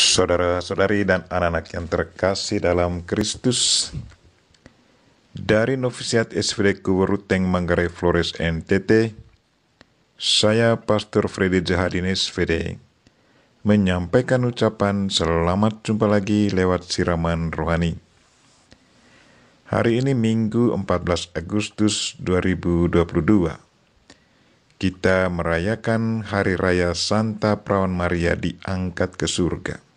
Saudara-saudari dan anak-anak yang terkasih dalam Kristus, dari Novisiat SVD Kuberuteng Manggarai Flores NTT, saya Pastor Freddy Jahadin SVD menyampaikan ucapan selamat jumpa lagi lewat siraman rohani. Hari ini Minggu 14 Agustus 2022. Kita merayakan Hari Raya Santa Perawan Maria diangkat ke surga.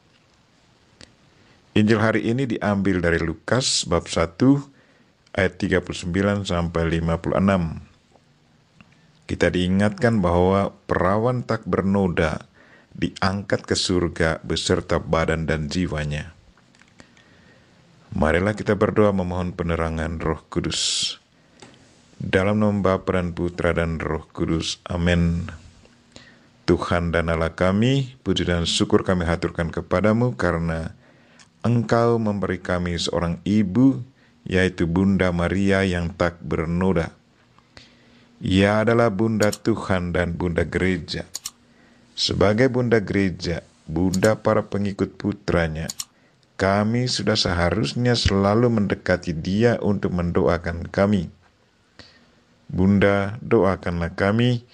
Injil hari ini diambil dari Lukas bab 1 ayat 39 sampai 56. Kita diingatkan bahwa perawan tak bernoda diangkat ke surga beserta badan dan jiwanya. Marilah kita berdoa memohon penerangan Roh Kudus. Dalam nama Bapa dan Putra dan Roh Kudus. Amin. Tuhan dan Allah kami, puji dan syukur kami haturkan kepadamu karena Engkau memberi kami seorang ibu, yaitu Bunda Maria yang tak bernoda. Ia adalah Bunda Tuhan dan Bunda Gereja. Sebagai Bunda Gereja, Bunda para pengikut putranya, kami sudah seharusnya selalu mendekati dia untuk mendoakan kami. Bunda, doakanlah kami.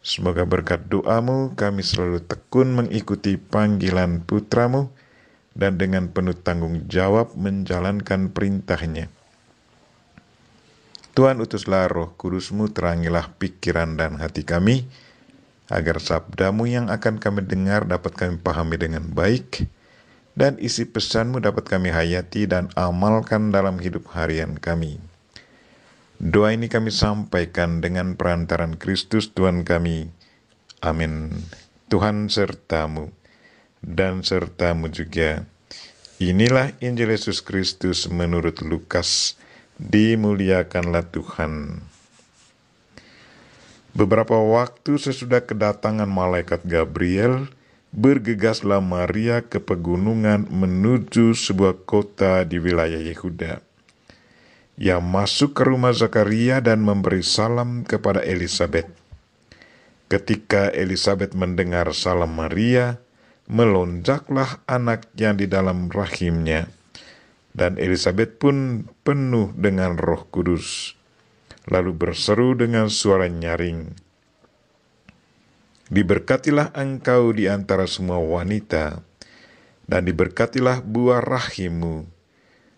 Semoga berkat doamu kami selalu tekun mengikuti panggilan putramu, dan dengan penuh tanggung jawab menjalankan perintahnya. Tuhan utuslah roh kudusmu terangilah pikiran dan hati kami, agar sabdamu yang akan kami dengar dapat kami pahami dengan baik, dan isi pesanmu dapat kami hayati dan amalkan dalam hidup harian kami. Doa ini kami sampaikan dengan perantaran Kristus Tuhan kami. Amin. Tuhan sertamu dan sertamu juga. Inilah Injil Yesus Kristus menurut Lukas. Dimuliakanlah Tuhan. Beberapa waktu sesudah kedatangan malaikat Gabriel, bergegaslah Maria ke pegunungan menuju sebuah kota di wilayah Yehuda. Ia masuk ke rumah Zakaria dan memberi salam kepada Elizabeth. Ketika Elizabeth mendengar salam Maria, melonjaklah anak yang di dalam rahimnya. Dan Elizabeth pun penuh dengan roh kudus, lalu berseru dengan suara nyaring. Diberkatilah engkau di antara semua wanita, dan diberkatilah buah rahimmu.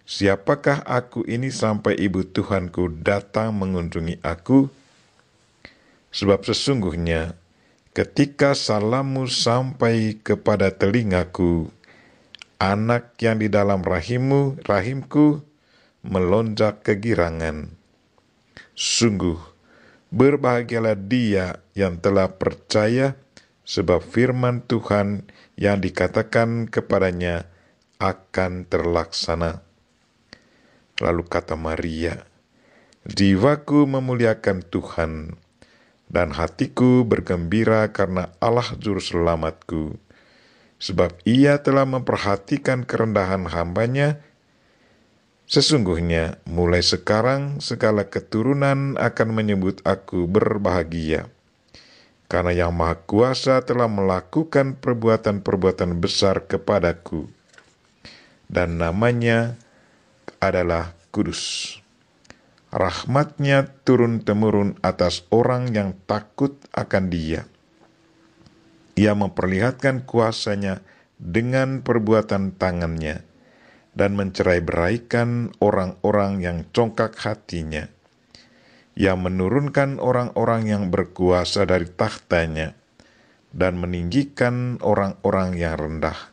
Siapakah aku ini sampai ibu Tuhanku datang mengunjungi aku? Sebab sesungguhnya Ketika salammu sampai kepada telingaku, anak yang di dalam rahimmu, rahimku, melonjak kegirangan. Sungguh, berbahagialah dia yang telah percaya, sebab firman Tuhan yang dikatakan kepadanya akan terlaksana. Lalu kata Maria, Jiwaku memuliakan Tuhan, dan hatiku bergembira karena Allah Juru Selamatku. Sebab ia telah memperhatikan kerendahan hambanya. Sesungguhnya, mulai sekarang segala keturunan akan menyebut aku berbahagia. Karena yang maha kuasa telah melakukan perbuatan-perbuatan besar kepadaku. Dan namanya adalah kudus rahmatnya turun-temurun atas orang yang takut akan dia. Ia memperlihatkan kuasanya dengan perbuatan tangannya dan mencerai beraikan orang-orang yang congkak hatinya. Ia menurunkan orang-orang yang berkuasa dari tahtanya dan meninggikan orang-orang yang rendah.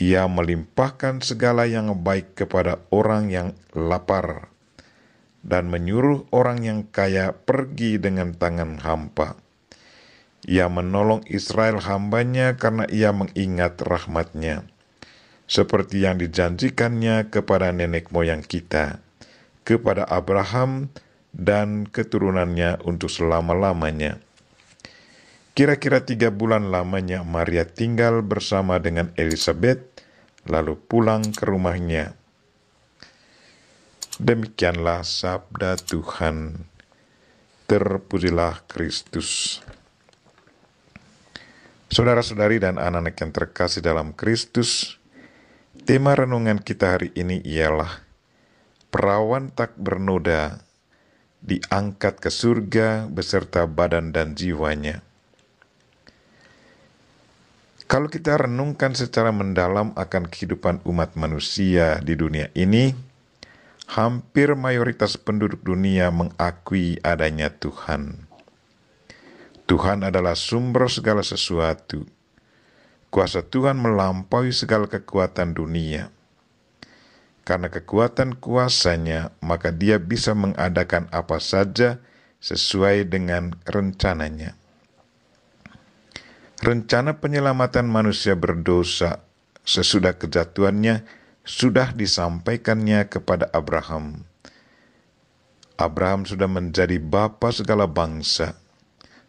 Ia melimpahkan segala yang baik kepada orang yang lapar dan menyuruh orang yang kaya pergi dengan tangan hampa. Ia menolong Israel hambanya karena ia mengingat rahmatnya. Seperti yang dijanjikannya kepada nenek moyang kita, kepada Abraham dan keturunannya untuk selama-lamanya. Kira-kira tiga bulan lamanya Maria tinggal bersama dengan Elizabeth, lalu pulang ke rumahnya Demikianlah sabda Tuhan. Terpujilah Kristus. Saudara-saudari dan anak-anak yang terkasih dalam Kristus, tema renungan kita hari ini ialah Perawan tak bernoda diangkat ke surga beserta badan dan jiwanya. Kalau kita renungkan secara mendalam akan kehidupan umat manusia di dunia ini, hampir mayoritas penduduk dunia mengakui adanya Tuhan. Tuhan adalah sumber segala sesuatu. Kuasa Tuhan melampaui segala kekuatan dunia. Karena kekuatan kuasanya, maka dia bisa mengadakan apa saja sesuai dengan rencananya. Rencana penyelamatan manusia berdosa sesudah kejatuhannya sudah disampaikannya kepada Abraham. Abraham sudah menjadi bapa segala bangsa,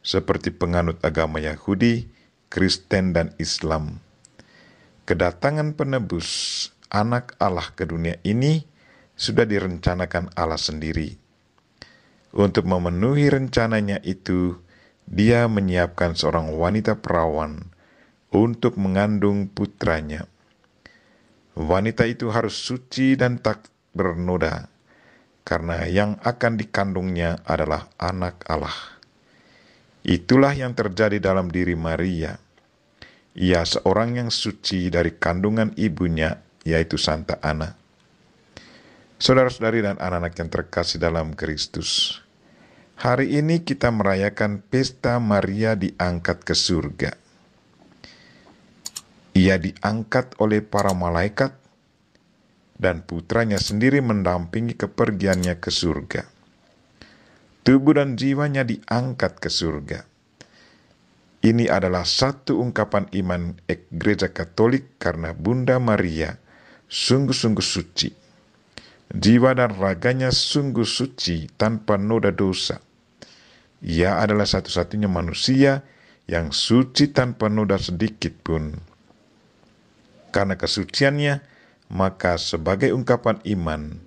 seperti penganut agama Yahudi, Kristen, dan Islam. Kedatangan penebus anak Allah ke dunia ini sudah direncanakan Allah sendiri. Untuk memenuhi rencananya itu, dia menyiapkan seorang wanita perawan untuk mengandung putranya wanita itu harus suci dan tak bernoda, karena yang akan dikandungnya adalah anak Allah. Itulah yang terjadi dalam diri Maria. Ia seorang yang suci dari kandungan ibunya, yaitu Santa Ana. Saudara-saudari dan anak-anak yang terkasih dalam Kristus, hari ini kita merayakan pesta Maria diangkat ke surga. Ia diangkat oleh para malaikat dan putranya sendiri mendampingi kepergiannya ke surga. Tubuh dan jiwanya diangkat ke surga. Ini adalah satu ungkapan iman gereja Katolik karena Bunda Maria sungguh-sungguh suci. Jiwa dan raganya sungguh suci tanpa noda dosa. Ia adalah satu-satunya manusia yang suci tanpa noda sedikit pun karena kesuciannya, maka sebagai ungkapan iman,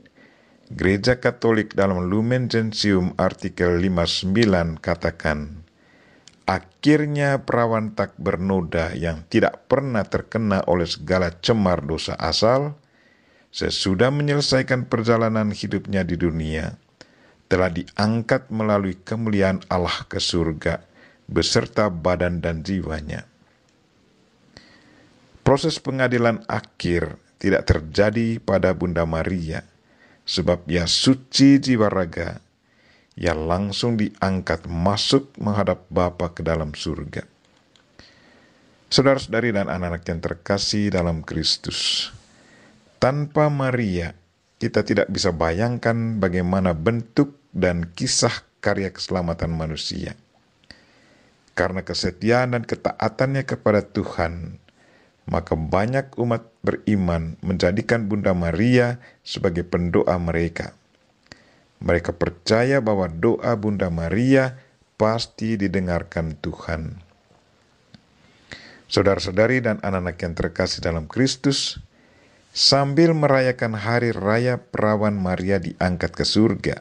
Gereja Katolik dalam Lumen Gentium artikel 59 katakan, Akhirnya perawan tak bernoda yang tidak pernah terkena oleh segala cemar dosa asal, sesudah menyelesaikan perjalanan hidupnya di dunia, telah diangkat melalui kemuliaan Allah ke surga beserta badan dan jiwanya. Proses pengadilan akhir tidak terjadi pada Bunda Maria, sebab ia suci jiwa raga, ia langsung diangkat masuk menghadap Bapa ke dalam surga. Saudara-saudari dan anak-anak yang terkasih dalam Kristus, tanpa Maria, kita tidak bisa bayangkan bagaimana bentuk dan kisah karya keselamatan manusia. Karena kesetiaan dan ketaatannya kepada Tuhan, maka banyak umat beriman menjadikan Bunda Maria sebagai pendoa mereka. Mereka percaya bahwa doa Bunda Maria pasti didengarkan Tuhan. Saudara-saudari dan anak-anak yang terkasih dalam Kristus, sambil merayakan hari raya perawan Maria diangkat ke surga,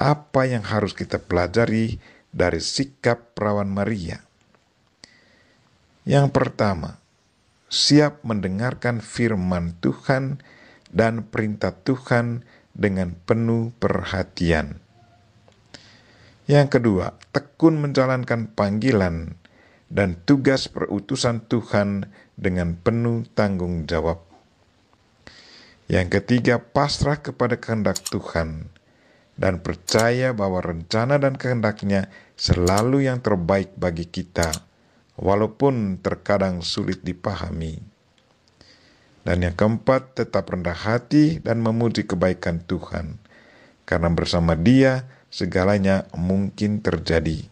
apa yang harus kita pelajari dari sikap perawan Maria? Yang pertama, siap mendengarkan firman Tuhan dan perintah Tuhan dengan penuh perhatian. Yang kedua, tekun menjalankan panggilan dan tugas perutusan Tuhan dengan penuh tanggung jawab. Yang ketiga, pasrah kepada kehendak Tuhan dan percaya bahwa rencana dan kehendaknya selalu yang terbaik bagi kita walaupun terkadang sulit dipahami. Dan yang keempat, tetap rendah hati dan memuji kebaikan Tuhan, karena bersama Dia segalanya mungkin terjadi.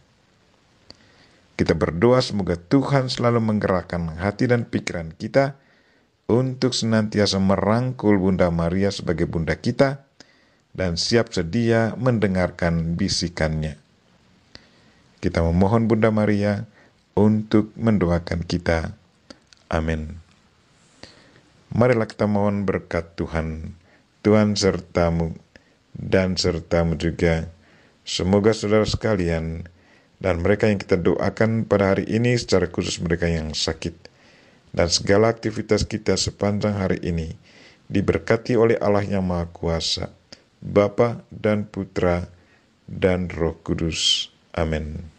Kita berdoa semoga Tuhan selalu menggerakkan hati dan pikiran kita untuk senantiasa merangkul Bunda Maria sebagai Bunda kita dan siap sedia mendengarkan bisikannya. Kita memohon Bunda Maria untuk mendoakan kita. Amin. Marilah kita mohon berkat Tuhan, Tuhan sertamu, dan sertamu juga. Semoga saudara sekalian dan mereka yang kita doakan pada hari ini secara khusus mereka yang sakit dan segala aktivitas kita sepanjang hari ini diberkati oleh Allah yang Maha Kuasa, Bapa dan Putra dan Roh Kudus. Amin.